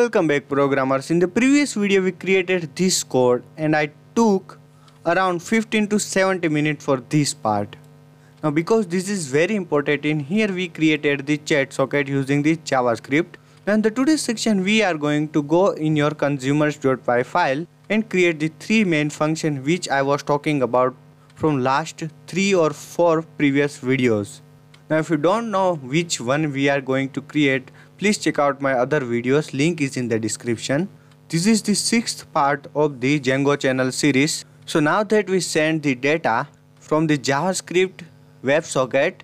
Welcome back programmers. In the previous video we created this code and I took around 15 to 70 minutes for this part. Now because this is very important in here we created the chat socket using the JavaScript. Now in the today's section we are going to go in your consumers.py file and create the three main function which I was talking about from last three or four previous videos. Now if you don't know which one we are going to create Please check out my other videos, link is in the description. This is the sixth part of the Django channel series. So now that we send the data from the JavaScript WebSocket,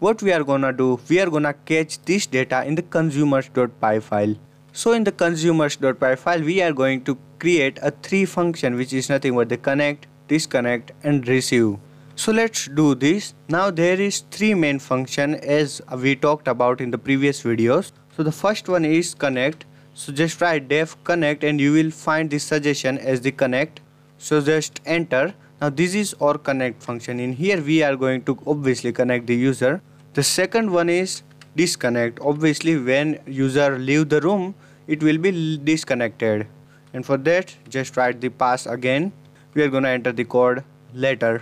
what we are gonna do, we are gonna catch this data in the consumers.py file. So in the consumers.py file, we are going to create a three function which is nothing but the connect, disconnect and receive. So let's do this. Now there is three main function as we talked about in the previous videos so the first one is connect so just write def connect and you will find this suggestion as the connect so just enter now this is our connect function in here we are going to obviously connect the user the second one is disconnect obviously when user leave the room it will be disconnected and for that just write the pass again we are gonna enter the code later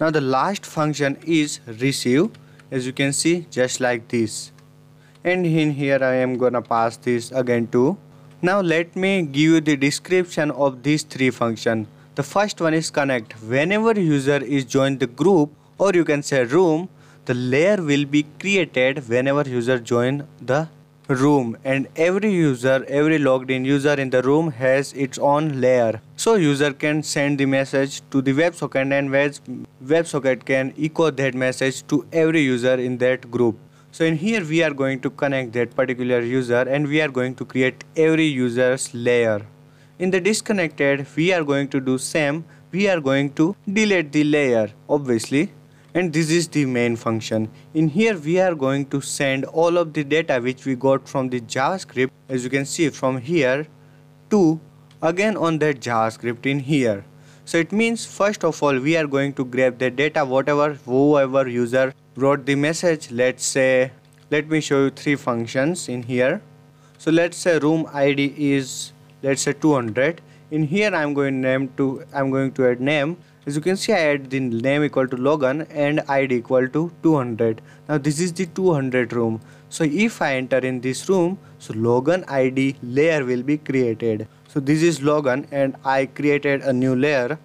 now the last function is receive as you can see just like this and in here I am gonna pass this again to now let me give you the description of these three functions the first one is connect whenever user is joined the group or you can say room the layer will be created whenever user join the room and every user every logged in user in the room has its own layer so user can send the message to the websocket and websocket can echo that message to every user in that group so in here we are going to connect that particular user and we are going to create every user's layer in the disconnected we are going to do same we are going to delete the layer obviously and this is the main function in here we are going to send all of the data which we got from the javascript as you can see from here to again on that javascript in here so it means first of all we are going to grab the data whatever whoever user wrote the message let's say let me show you three functions in here so let's say room id is let's say 200 in here i'm going to name to i'm going to add name as you can see i add the name equal to logan and id equal to 200 now this is the 200 room so if i enter in this room so logan id layer will be created so this is logan and i created a new layer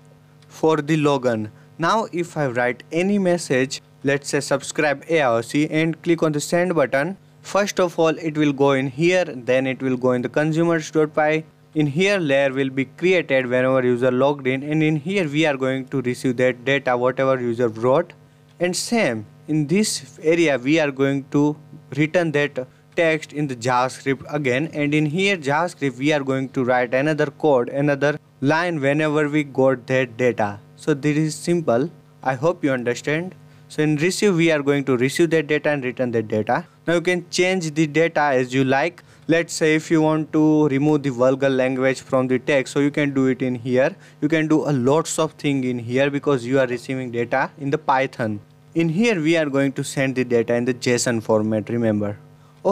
for the logan now if i write any message let's say subscribe AOC and click on the send button. First of all it will go in here then it will go in the consumers.py. In here layer will be created whenever user logged in and in here we are going to receive that data whatever user brought and same in this area we are going to return that text in the JavaScript again and in here JavaScript we are going to write another code another line whenever we got that data. So this is simple. I hope you understand so in receive we are going to receive that data and return that data now you can change the data as you like let's say if you want to remove the vulgar language from the text so you can do it in here you can do a lots of thing in here because you are receiving data in the python in here we are going to send the data in the json format remember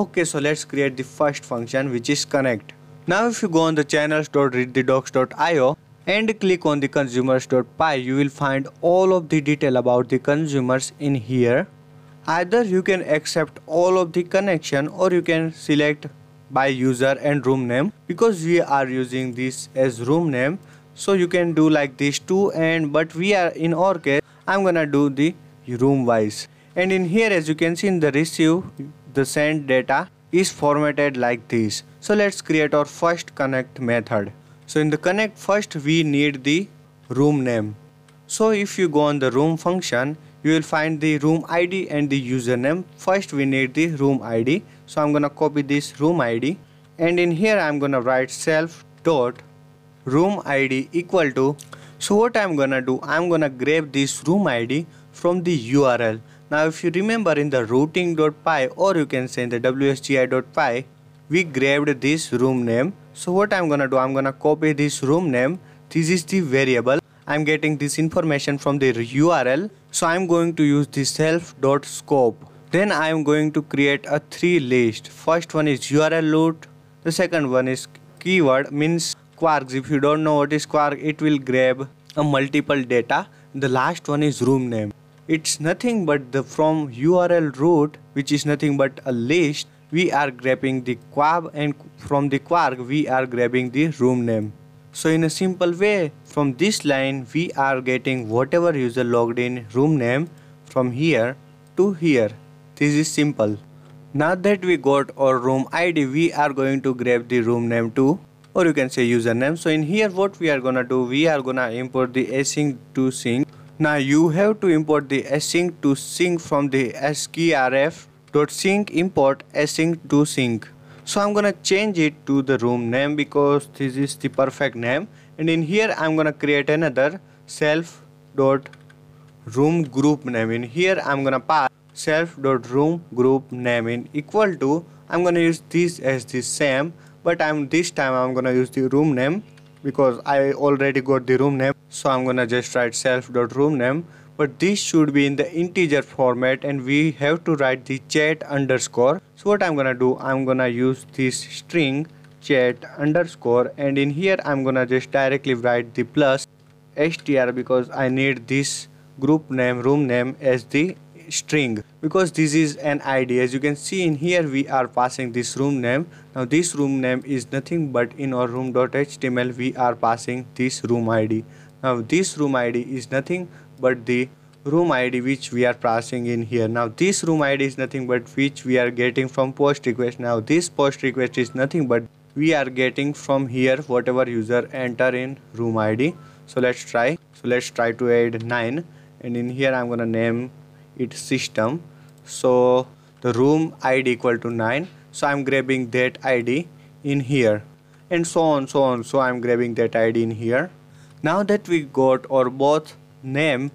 okay so let's create the first function which is connect now if you go on the channels.readthedocs.io and click on the consumers.py you will find all of the detail about the consumers in here either you can accept all of the connection or you can select by user and room name because we are using this as room name so you can do like this too and but we are in our case I'm gonna do the room wise and in here as you can see in the receive the send data is formatted like this so let's create our first connect method so in the connect first we need the room name. So if you go on the room function you will find the room ID and the username. First we need the room ID. So I'm gonna copy this room ID and in here I'm gonna write self dot room ID equal to so what I'm gonna do I'm gonna grab this room ID from the URL now if you remember in the routing.py or you can say in the wsgi.py we grabbed this room name so what i'm gonna do i'm gonna copy this room name this is the variable i'm getting this information from the url so i'm going to use the self.scope then i am going to create a three list first one is url root the second one is keyword means quarks if you don't know what is quark it will grab a multiple data the last one is room name it's nothing but the from url root which is nothing but a list we are grabbing the quab and from the quark we are grabbing the room name. So in a simple way from this line we are getting whatever user logged in room name from here to here. This is simple. Now that we got our room ID we are going to grab the room name too or you can say username. So in here what we are gonna do we are gonna import the async to sync. Now you have to import the async to sync from the skrf dot sync import async to sync so I'm gonna change it to the room name because this is the perfect name and in here I'm gonna create another self dot room group name in here I'm gonna pass self dot room group name in equal to I'm gonna use this as the same but I'm this time I'm gonna use the room name because I already got the room name so I'm gonna just write self dot room name but this should be in the integer format and we have to write the chat underscore so what I'm gonna do I'm gonna use this string chat underscore and in here I'm gonna just directly write the plus str because I need this group name room name as the string because this is an id as you can see in here we are passing this room name now this room name is nothing but in our room.html we are passing this room id now this room id is nothing but the room id which we are passing in here now this room id is nothing but which we are getting from post request now this post request is nothing but we are getting from here whatever user enter in room id so let's try so let's try to add 9 and in here i'm gonna name it system so the room id equal to 9 so i'm grabbing that id in here and so on so on so i'm grabbing that id in here now that we got or both name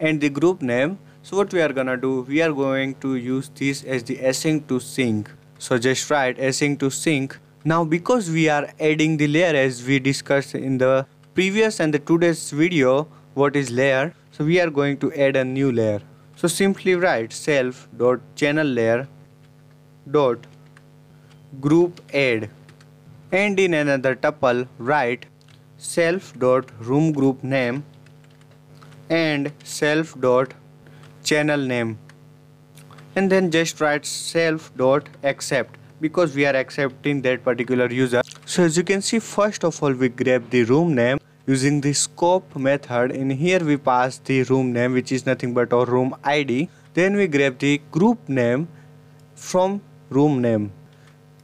and the group name so what we are gonna do we are going to use this as the async to sync so just write async to sync now because we are adding the layer as we discussed in the previous and the today's video what is layer so we are going to add a new layer so simply write self dot channel layer dot group add and in another tuple write self dot room group name and self dot channel name and then just write self dot accept because we are accepting that particular user so as you can see first of all we grab the room name using the scope method In here we pass the room name which is nothing but our room id then we grab the group name from room name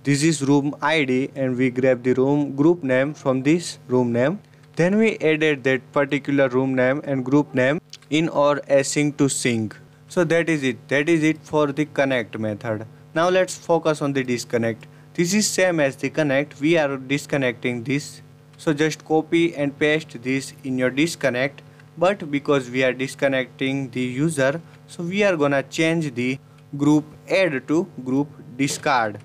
this is room id and we grab the room group name from this room name then we added that particular room name and group name in our async to sync. So that is it. That is it for the connect method. Now let's focus on the disconnect. This is same as the connect. We are disconnecting this. So just copy and paste this in your disconnect. But because we are disconnecting the user, so we are gonna change the group add to group discard.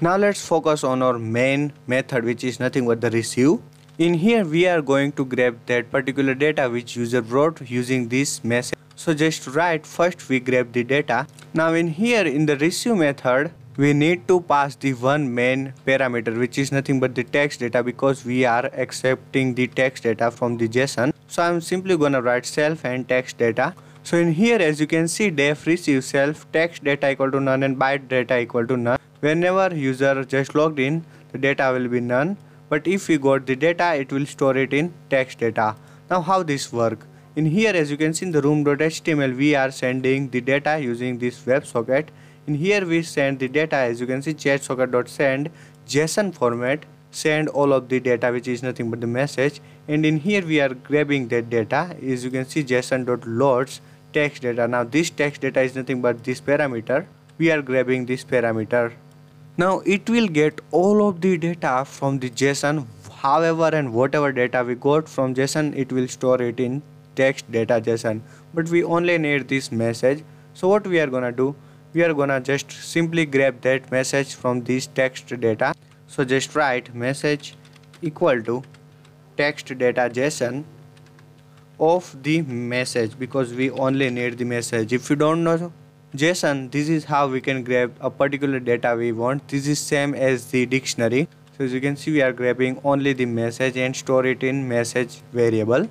Now let's focus on our main method which is nothing but the receive in here we are going to grab that particular data which user brought using this method so just write first we grab the data now in here in the resume method we need to pass the one main parameter which is nothing but the text data because we are accepting the text data from the json so i'm simply gonna write self and text data so in here as you can see def receive self text data equal to none and byte data equal to none whenever user just logged in the data will be none but if we got the data it will store it in text data now how this work in here as you can see in the room.html we are sending the data using this WebSocket in here we send the data as you can see chatsocket.send json format send all of the data which is nothing but the message and in here we are grabbing that data as you can see json.loads text data now this text data is nothing but this parameter we are grabbing this parameter now it will get all of the data from the json however and whatever data we got from json it will store it in text data json but we only need this message so what we are gonna do we are gonna just simply grab that message from this text data so just write message equal to text data json of the message because we only need the message if you don't know JSON, this is how we can grab a particular data we want. This is same as the dictionary. So as you can see, we are grabbing only the message and store it in message variable.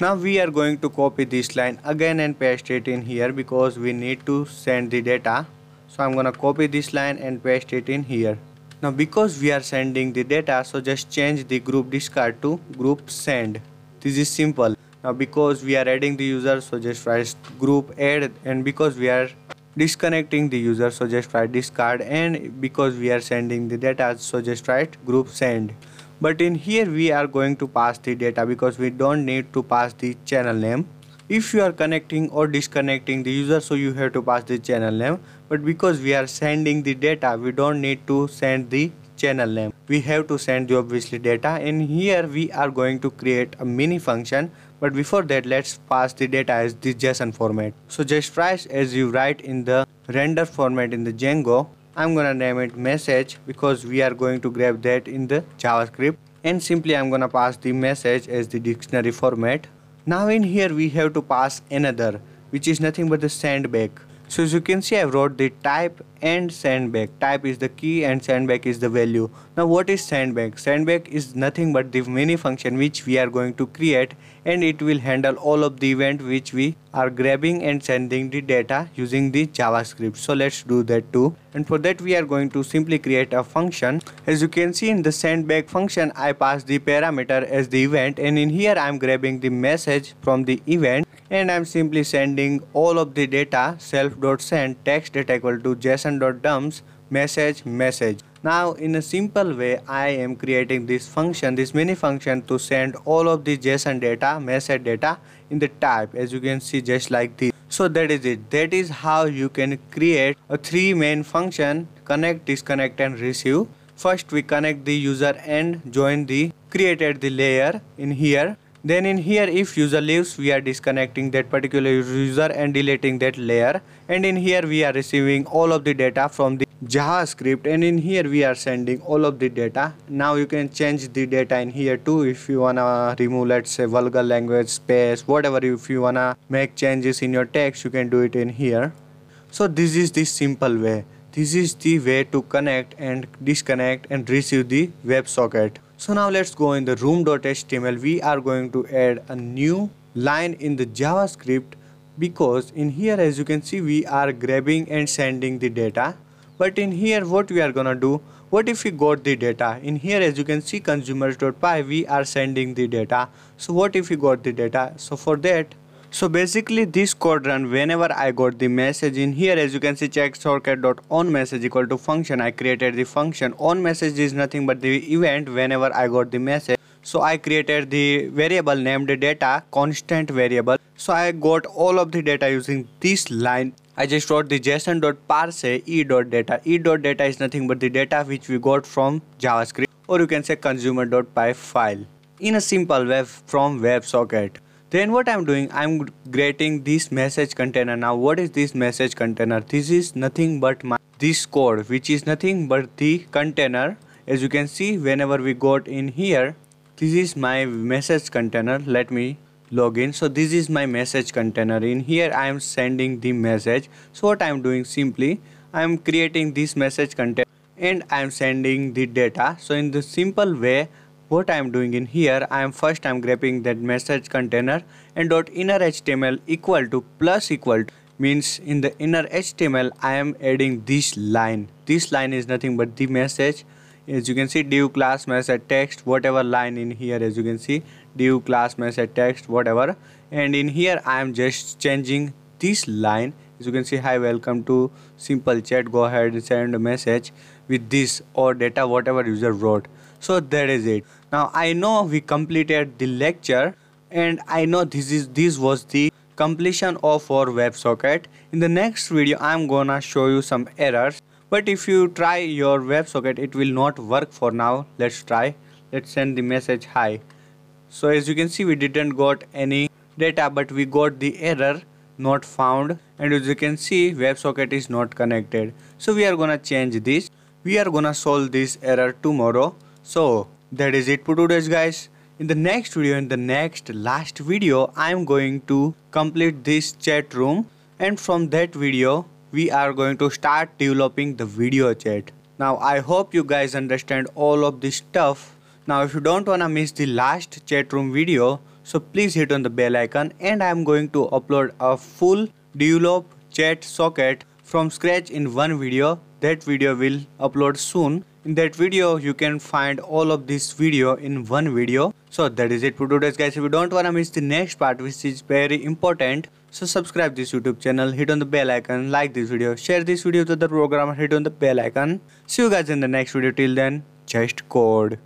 Now we are going to copy this line again and paste it in here because we need to send the data. So I'm gonna copy this line and paste it in here. Now because we are sending the data, so just change the group discard to group send. This is simple now because we are adding the user so just write group add and because we are disconnecting the user so just write discard and because we are sending the data so just write group send but in here we are going to pass the data because we don't need to pass the channel name if you are connecting or disconnecting the user so you have to pass the channel name but because we are sending the data we don't need to send the channel name we have to send the obviously data and here we are going to create a mini function but before that, let's pass the data as the JSON format. So just flash as you write in the render format in the Django. I'm gonna name it message because we are going to grab that in the JavaScript. And simply I'm gonna pass the message as the dictionary format. Now in here we have to pass another which is nothing but the send back so as you can see I wrote the type and sandbag type is the key and sandbag is the value now what is sandbag sandbag is nothing but the mini function which we are going to create and it will handle all of the event which we are grabbing and sending the data using the javascript so let's do that too and for that we are going to simply create a function as you can see in the sandbag function I pass the parameter as the event and in here I am grabbing the message from the event and I'm simply sending all of the data self.send text data equal to json.dumps message message. Now in a simple way I am creating this function this mini function to send all of the JSON data message data in the type as you can see just like this. So that is it that is how you can create a three main function connect disconnect and receive. First we connect the user and join the created the layer in here then in here if user leaves we are disconnecting that particular user and deleting that layer and in here we are receiving all of the data from the javascript and in here we are sending all of the data now you can change the data in here too if you wanna remove let's say vulgar language space whatever if you wanna make changes in your text you can do it in here so this is the simple way this is the way to connect and disconnect and receive the WebSocket. So now let's go in the room.html. We are going to add a new line in the JavaScript because in here as you can see we are grabbing and sending the data. But in here what we are gonna do, what if we got the data? In here as you can see consumers.py we are sending the data. So what if we got the data? So for that so basically this code run whenever i got the message in here as you can see check on message equal to function i created the function on message is nothing but the event whenever i got the message so i created the variable named data constant variable so i got all of the data using this line i just wrote the json.parse e.data e.data is nothing but the data which we got from javascript or you can say consumer.py file in a simple web from websocket then what i'm doing i'm creating this message container now what is this message container this is nothing but my this code which is nothing but the container as you can see whenever we got in here this is my message container let me log in. so this is my message container in here i am sending the message so what i am doing simply i am creating this message container and i am sending the data so in the simple way what I am doing in here, I am first I am grabbing that message container and dot inner HTML equal to plus equal to means in the inner HTML I am adding this line. This line is nothing but the message as you can see div class message text whatever line in here as you can see div class message text whatever and in here I am just changing this line as you can see hi welcome to simple chat go ahead and send a message with this or data whatever user wrote so that is it now i know we completed the lecture and i know this is this was the completion of our WebSocket. In the next video, I'm gonna show you some errors. But if you try your WebSocket, it will not work for now. Let's try. Let's send the message hi. So as you can see, we didn't got any data, but we got the error not found. And as you can see, WebSocket is not connected. So we are gonna change this. We are gonna solve this error tomorrow. So that is it for today's guys in the next video in the next last video i am going to complete this chat room and from that video we are going to start developing the video chat now i hope you guys understand all of this stuff now if you don't wanna miss the last chat room video so please hit on the bell icon and i am going to upload a full develop chat socket from scratch in one video that video will upload soon in that video you can find all of this video in one video so that is it for today, guys if you don't wanna miss the next part which is very important so subscribe this youtube channel hit on the bell icon like this video share this video to the program hit on the bell icon see you guys in the next video till then just code